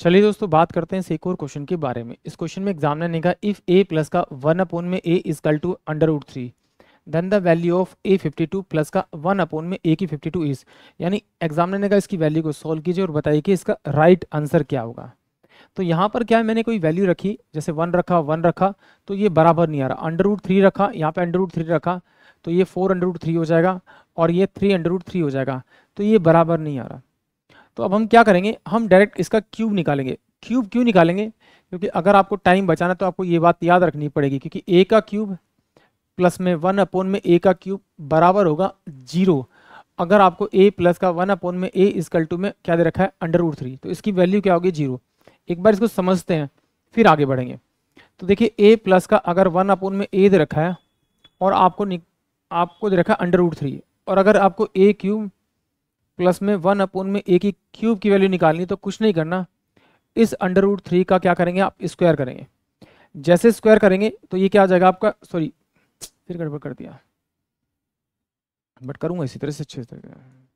चलिए दोस्तों बात करते हैं एक और क्वेश्चन के बारे में इस क्वेश्चन में एग्जामिनर ने कहा इफ़ ए प्लस का वन अपोन में A is equal to under root three then the value of A fifty two plus का वन अपोन में ए की फिफ्टी टू इज यानी एग्जामिनर ने कहा इसकी वैल्यू को सॉल्व कीजिए और बताइए कि इसका राइट right आंसर क्या होगा तो यहाँ पर क्या है मैंने कोई वैल्यू रखी जैसे वन रखा वन रखा तो ये बराबर नहीं आ रहा अंडर उड थ्री रखा यहाँ पे अंडर उड थ्री रखा तो ये फोर अंडर उड थ्री हो जाएगा और ये थ्री अंडर उड थ्री हो जाएगा तो ये बराबर नहीं आ रहा तो अब हम क्या करेंगे हम डायरेक्ट इसका क्यूब निकालेंगे क्यूब क्यों निकालेंगे क्योंकि अगर आपको टाइम बचाना तो आपको ये बात याद रखनी पड़ेगी क्योंकि ए का क्यूब प्लस में वन अपोन में ए का क्यूब बराबर होगा जीरो अगर आपको ए प्लस का वन अपोन में ए इसकल टू में क्या दे रखा है अंडर रूट थ्री तो इसकी वैल्यू क्या होगी जीरो एक बार इसको समझते हैं फिर आगे बढ़ेंगे तो देखिए ए प्लस का अगर वन अपोन में ए दे रखा है और आपको आपको दे रखा है अंडर रूट थ्री और अगर आपको ए क्यूब प्लस में वन अपून में ए की क्यूब की वैल्यू निकालनी तो कुछ नहीं करना इस अंडर रूट थ्री का क्या करेंगे आप स्क्वायर करेंगे जैसे स्क्वायर करेंगे तो ये क्या आ जाएगा आपका सॉरी फिर गड़बड़ कर दिया बट करूँगा इसी तरह से अच्छे तरह